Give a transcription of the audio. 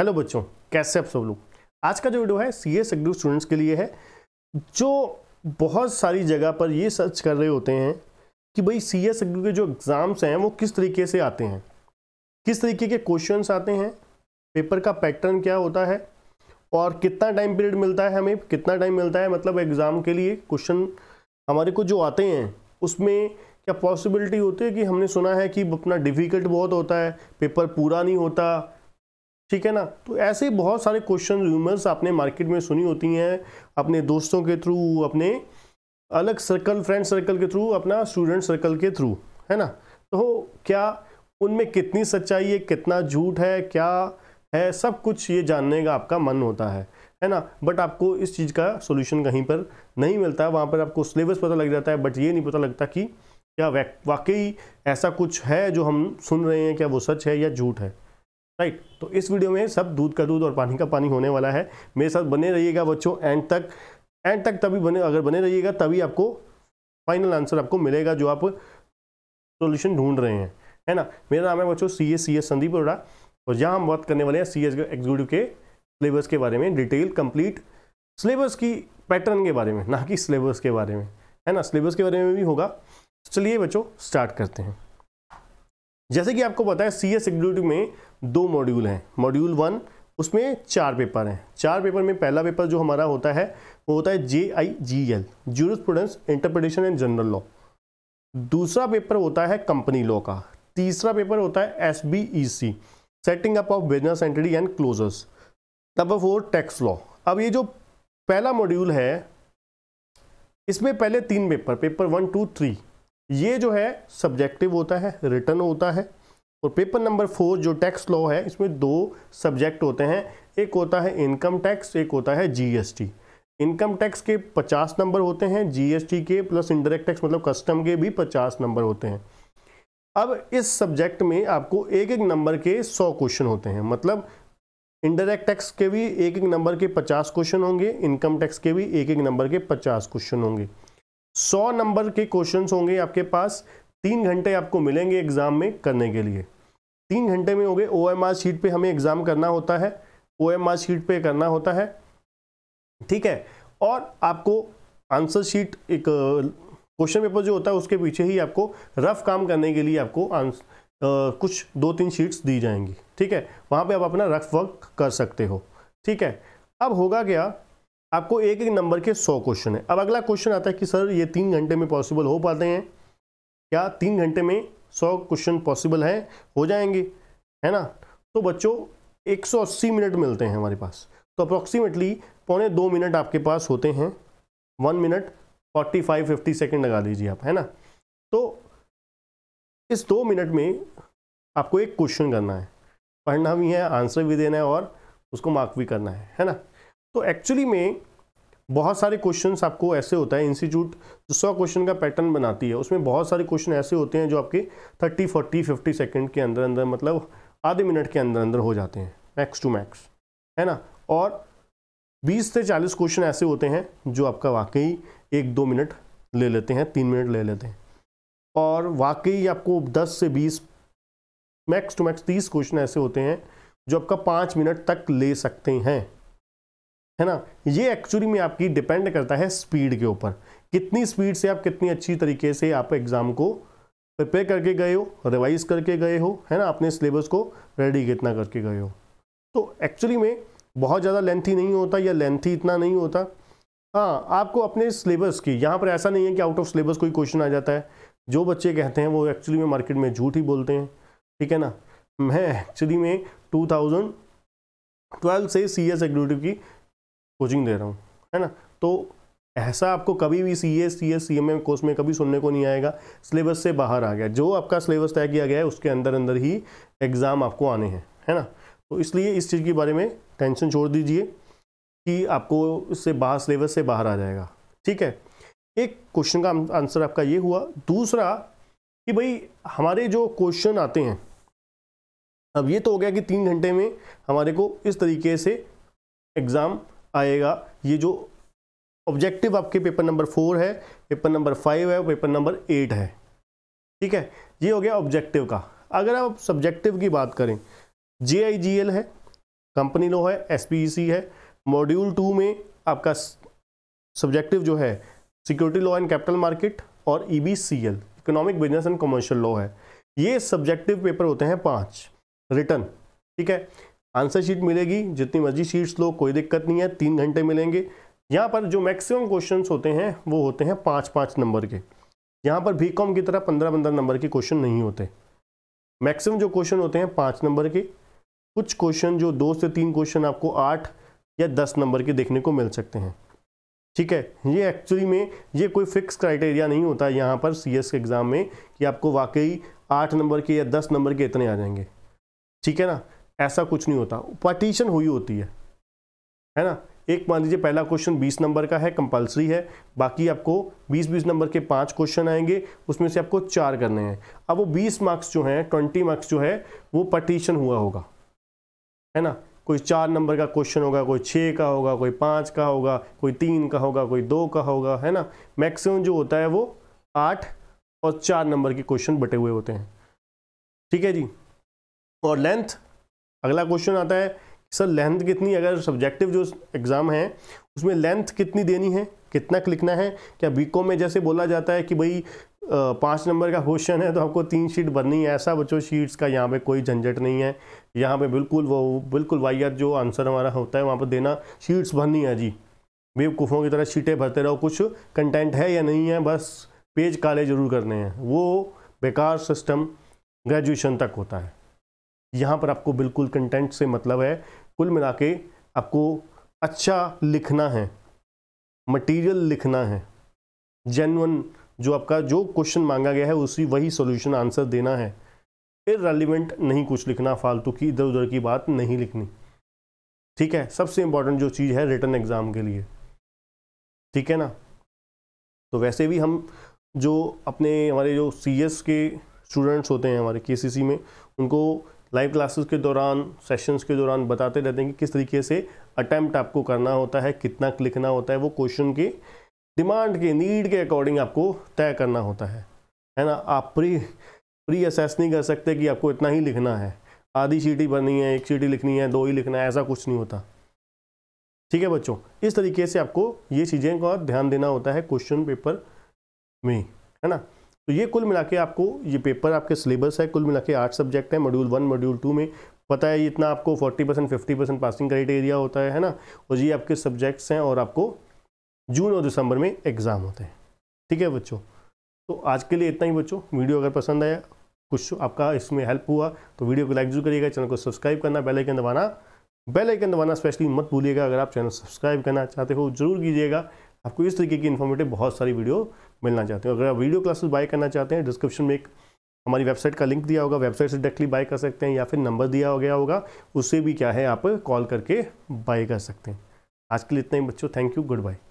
hello बच्चों कैसे आप सब लोग आज का जो वीडियो है सी एस एग्रू स्टूडेंट्स के लिए है जो बहुत सारी जगह पर ये सर्च कर रहे होते हैं कि भाई सी एस एग्रू के जो एग्ज़ाम्स हैं वो किस तरीके से आते हैं किस तरीके के क्वेश्चंस आते हैं पेपर का पैटर्न क्या होता है और कितना टाइम पीरियड मिलता है हमें कितना टाइम मिलता है मतलब एग्ज़ाम के लिए क्वेश्चन हमारे को जो आते हैं उसमें क्या पॉसिबिलिटी होती है कि हमने सुना है कि अपना डिफ़िकल्ट बहुत होता है पेपर पूरा नहीं होता ठीक है ना तो ऐसे बहुत सारे क्वेश्चन रूमर्स आपने मार्केट में सुनी होती हैं अपने दोस्तों के थ्रू अपने अलग सर्कल फ्रेंड सर्कल के थ्रू अपना स्टूडेंट सर्कल के थ्रू है ना तो क्या उनमें कितनी सच्चाई है कितना झूठ है क्या है सब कुछ ये जानने का आपका मन होता है है ना बट आपको इस चीज़ का सोल्यूशन कहीं पर नहीं मिलता है वहाँ पर आपको सिलेबस पता लग जाता है बट ये नहीं पता लगता कि क्या वाकई ऐसा कुछ है जो हम सुन रहे हैं क्या वो सच है या झूठ है राइट तो इस वीडियो में सब दूध का दूध और पानी का पानी होने वाला है मेरे साथ बने रहिएगा बच्चों एंड तक एंड तक तभी बने अगर बने रहिएगा तभी आपको फाइनल आंसर आपको मिलेगा जो आप सोल्यूशन ढूंढ रहे हैं है ना मेरा नाम है बच्चों C S C S Sandeep Arora और यहाँ हम बात करने वाले हैं सी एस एग्जीक्यूटिव के सिलेबस के बारे में डिटेल कंप्लीट सिलेबस की पैटर्न के बारे में ना कि सिलेबस के बारे में है ना सिलेबस के बारे में भी होगा चलिए बच्चों स्टार्ट करते हैं जैसे कि आपको पता है सी एस एग्जीक्यूटिव में दो मॉड्यूल हैं मॉड्यूल वन उसमें चार पेपर हैं चार पेपर में पहला पेपर जो हमारा होता है वो होता है J I G L jurisprudence interpretation and general law दूसरा पेपर होता है कंपनी लॉ का तीसरा पेपर होता है S B E C setting up of business entity and closures number four tax law अब ये जो पहला मॉड्यूल है इसमें पहले तीन paper paper one two three ये जो है सब्जेक्टिव होता है रिटर्न होता है और पेपर नंबर फोर जो टैक्स लॉ है इसमें दो सब्जेक्ट होते हैं एक होता है इनकम टैक्स एक होता है जीएसटी इनकम टैक्स के 50 नंबर होते हैं जीएसटी के प्लस इंडायरेक्ट टैक्स मतलब कस्टम के भी 50 नंबर होते हैं अब इस सब्जेक्ट में आपको एक एक नंबर के 100 क्वेश्चन होते हैं मतलब इंडायरेक्ट टैक्स के भी एक एक नंबर के 50 क्वेश्चन होंगे इनकम टैक्स के भी एक एक नंबर के 50 क्वेश्चन होंगे 100 नंबर के क्वेश्चन होंगे आपके पास तीन घंटे आपको मिलेंगे एग्ज़ाम में करने के लिए तीन घंटे में हो गए ओ एम आर शीट पे हमें एग्ज़ाम करना होता है ओ एम आर शीट पे करना होता है ठीक है और आपको आंसर शीट एक क्वेश्चन पेपर जो होता है उसके पीछे ही आपको रफ काम करने के लिए आपको आंसर Uh, कुछ दो तीन शीट्स दी जाएंगी ठीक है वहाँ पे आप अपना रफ वर्क कर सकते हो ठीक है अब होगा क्या आपको एक एक नंबर के सौ क्वेश्चन है अब अगला क्वेश्चन आता है कि सर ये तीन घंटे में पॉसिबल हो पाते हैं या तीन घंटे में सौ क्वेश्चन पॉसिबल है हो जाएंगे है ना तो बच्चों 180 मिनट मिलते हैं हमारे पास तो अप्रॉक्सीमेटली पौने दो मिनट आपके पास होते हैं one minute forty five fifty second लगा लीजिए आप है ना तो इस दो मिनट में आपको एक क्वेश्चन करना है पढ़ना भी है आंसर भी देना है और उसको मार्क भी करना है है ना तो एक्चुअली में बहुत सारे क्वेश्चन आपको ऐसे होता है इंस्टीट्यूट जो सौ क्वेश्चन का पैटर्न बनाती है उसमें बहुत सारे क्वेश्चन ऐसे होते हैं जो आपके थर्टी फोर्टी फिफ्टी सेकेंड के अंदर अंदर मतलब आधे मिनट के अंदर अंदर हो जाते हैं मैक्स टू मैक्स है ना और बीस से चालीस क्वेश्चन ऐसे होते हैं जो आपका वाकई एक दो मिनट ले लेते हैं तीन मिनट ले लेते हैं और वाकई आपको दस से बीस मैक्स टू मैक्स तीस क्वेश्चन ऐसे होते हैं जो आपका पाँच मिनट तक ले सकते हैं है ना ये एक्चुअली में आपकी डिपेंड करता है स्पीड के ऊपर कितनी स्पीड से आप कितनी अच्छी तरीके से आप एग्ज़ाम को प्रिपेयर करके गए हो रिवाइज करके गए हो है ना अपने सिलेबस को रेडी कितना करके गए हो तो एक्चुअली में बहुत ज़्यादा लेंथी नहीं होता या लेंथी इतना नहीं होता हाँ आपको अपने सिलेबस की यहाँ पर ऐसा नहीं है कि आउट ऑफ सिलेबस कोई क्वेश्चन आ जाता है जो बच्चे कहते हैं वो एक्चुअली में मार्केट में झूठ ही बोलते हैं ठीक है ना मैं एक्चुअली में 2012 से सी एस की कोचिंग दे रहा हूँ है ना तो ऐसा आपको कभी भी C S C S C M M course में कभी सुनने को नहीं आएगा सिलेबस से बाहर आ गया जो आपका सिलेबस तय किया गया है उसके अंदर अंदर ही एग्ज़ाम आपको आने हैं है ना तो इसलिए इस चीज़ के बारे में टेंशन छोड़ दीजिए कि आपको इससे बाहर सिलेबस से बाहर आ जाएगा ठीक है एक क्वेश्चन का आंसर आपका ये हुआ दूसरा कि भाई हमारे जो क्वेश्चन आते हैं अब ये तो हो गया कि तीन घंटे में हमारे को इस तरीके से एग्ज़ाम आएगा ये जो ऑब्जेक्टिव आपके पेपर नंबर फोर है पेपर नंबर फाइव है और पेपर नंबर एट है ठीक है ये हो गया ऑब्जेक्टिव का अगर आप सब्जेक्टिव की बात करें जे आई जी एल है कंपनी लो है एस पी ई सी है मॉड्यूल टू में आपका सब्जेक्टिव जो है security law and capital market और E B C L economic business and commercial law है ये सब्जेक्टिव पेपर होते हैं पाँच रिटर्न ठीक है आंसर शीट मिलेगी जितनी मर्जी शीट्स लो कोई दिक्कत नहीं है तीन घंटे मिलेंगे यहाँ पर जो मैक्सिमम क्वेश्चंस होते हैं वो होते हैं पाँच पाँच नंबर के यहाँ पर बी कॉम की तरह पंद्रह पंद्रह नंबर के क्वेश्चन नहीं होते मैक्सिमम जो क्वेश्चन होते हैं पाँच नंबर के कुछ क्वेश्चन जो दो से तीन क्वेश्चन आपको आठ या दस नंबर के देखने को मिल सकते हैं ठीक है ये एक्चुअली में ये कोई फिक्स क्राइटेरिया नहीं होता यहाँ पर सी के एग्ज़ाम में कि आपको वाकई आठ नंबर के या दस नंबर के इतने आ जाएंगे ठीक है ना ऐसा कुछ नहीं होता पार्टीशन हुई होती है है ना एक मान लीजिए पहला क्वेश्चन 20 नंबर का है कंपलसरी है बाकी आपको 20 20 नंबर के पांच क्वेश्चन आएंगे उसमें से आपको चार करने हैं अब वो 20 मार्क्स जो हैं 20 मार्क्स जो है वो पार्टीशन हुआ होगा है ना कोई चार नंबर का क्वेश्चन होगा कोई छः का होगा कोई पाँच का होगा कोई तीन का होगा कोई दो का होगा है ना मैक्सिमम जो होता है वो आठ और चार नंबर के क्वेश्चन बटे हुए होते हैं ठीक है जी और लेंथ अगला क्वेश्चन आता है सर लेंथ कितनी अगर सब्जेक्टिव जो एग्ज़ाम है उसमें लेंथ कितनी देनी है कितना लिखना है क्या वीको में जैसे बोला जाता है कि भाई पाँच नंबर का क्वेश्चन है तो आपको तीन शीट भरनी है ऐसा बच्चों शीट्स का यहाँ पे कोई झंझट नहीं है यहाँ पे बिल्कुल वो बिल्कुल वाइयर जो आंसर हमारा होता है वहाँ पर देना शीट्स भरनी है जी बेवकूफ़ों की तरह शीटें भरते रहो कुछ कंटेंट है या नहीं है बस पेज काले ज़रूर करने हैं वो बेकार सिस्टम ग्रेजुएशन तक होता है यहाँ पर आपको बिल्कुल कंटेंट से मतलब है कुल मिला के आपको अच्छा लिखना है मटेरियल लिखना है जेनवन जो आपका जो क्वेश्चन मांगा गया है उसी वही सॉल्यूशन आंसर देना है रेलिवेंट नहीं कुछ लिखना फालतू की इधर उधर की बात नहीं लिखनी ठीक है सबसे इम्पॉर्टेंट जो चीज़ है रिटर्न एग्ज़ाम के लिए ठीक है ना तो वैसे भी हम जो अपने हमारे जो सी के स्टूडेंट्स होते हैं हमारे के में उनको लाइव क्लासेस के दौरान सेशंस के दौरान बताते रहते हैं कि किस तरीके से अटैम्प्ट आपको करना होता है कितना लिखना होता है वो क्वेश्चन के डिमांड के नीड के अकॉर्डिंग आपको तय करना होता है है ना आप प्री प्री असेस नहीं कर सकते कि आपको इतना ही लिखना है आधी सीटी भरनी है एक सीटी लिखनी है दो ही लिखना है ऐसा कुछ नहीं होता ठीक है बच्चों इस तरीके से आपको ये चीज़ें का ध्यान देना होता है क्वेश्चन पेपर में है ना तो ये कुल मिला के आपको ये पेपर आपके सिलेबस है कुल मिला के आठ सब्जेक्ट है मॉड्यूल वन मॉड्यूल टू में पता है इतना आपको forty percent fifty percent passing criteria होता है है ना और ये आपके सब्जेक्ट्स हैं और आपको जून और दिसंबर में एग्ज़ाम होते हैं ठीक है बच्चों तो आज के लिए इतना ही बच्चों वीडियो अगर पसंद आया कुछ आपका इसमें हेल्प हुआ तो वीडियो को लाइक जरूर करिएगा चैनल को सब्सक्राइब करना बेल आइकन दबाना बेल आइकन दबाना स्पेशली मत भूलिएगा अगर आप चैनल सब्सक्राइब करना चाहते हो जरूर कीजिएगा आपको इस तरीके की इन्फॉर्मेटिव बहुत सारी वीडियो मिलना चाहते हैं अगर आप वीडियो क्लासेस बाय करना चाहते हैं डिस्क्रिप्शन में एक हमारी वेबसाइट का लिंक दिया होगा वेबसाइट से डायरेक्टली बाय कर सकते हैं या फिर नंबर दिया हो गया होगा उससे भी क्या है आप कॉल करके बाय कर सकते हैं आज के लिए इतना ही बच्चों थैंक यू गुड बाय